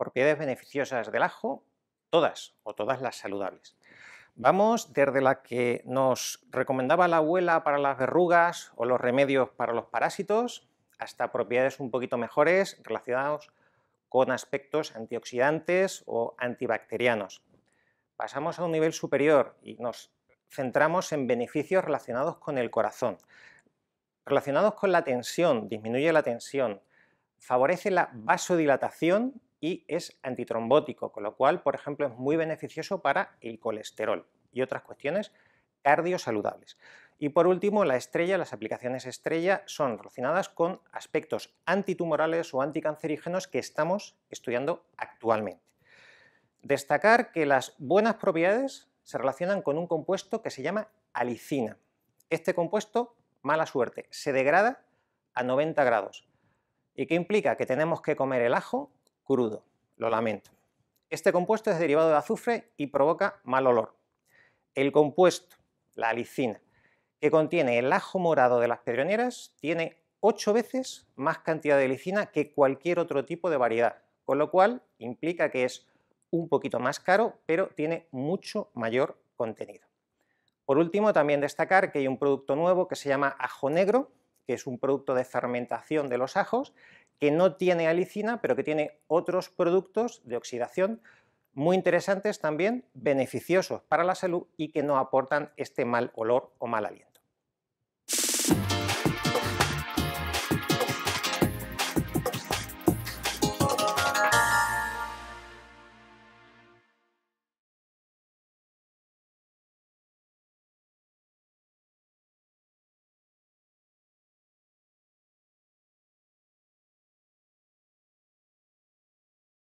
propiedades beneficiosas del ajo, todas o todas las saludables. Vamos desde la que nos recomendaba la abuela para las verrugas o los remedios para los parásitos, hasta propiedades un poquito mejores relacionados con aspectos antioxidantes o antibacterianos. Pasamos a un nivel superior y nos centramos en beneficios relacionados con el corazón. Relacionados con la tensión, disminuye la tensión, favorece la vasodilatación y es antitrombótico, con lo cual, por ejemplo, es muy beneficioso para el colesterol y otras cuestiones cardiosaludables. Y por último, la estrella, las aplicaciones estrella son relacionadas con aspectos antitumorales o anticancerígenos que estamos estudiando actualmente. Destacar que las buenas propiedades se relacionan con un compuesto que se llama alicina. Este compuesto, mala suerte, se degrada a 90 grados. ¿Y qué implica? Que tenemos que comer el ajo crudo, lo lamento. Este compuesto es derivado de azufre y provoca mal olor. El compuesto, la alicina, que contiene el ajo morado de las pedroneras, tiene 8 veces más cantidad de licina que cualquier otro tipo de variedad, con lo cual implica que es un poquito más caro, pero tiene mucho mayor contenido. Por último, también destacar que hay un producto nuevo que se llama ajo negro, que es un producto de fermentación de los ajos, que no tiene alicina, pero que tiene otros productos de oxidación muy interesantes también, beneficiosos para la salud y que no aportan este mal olor o mal aliento.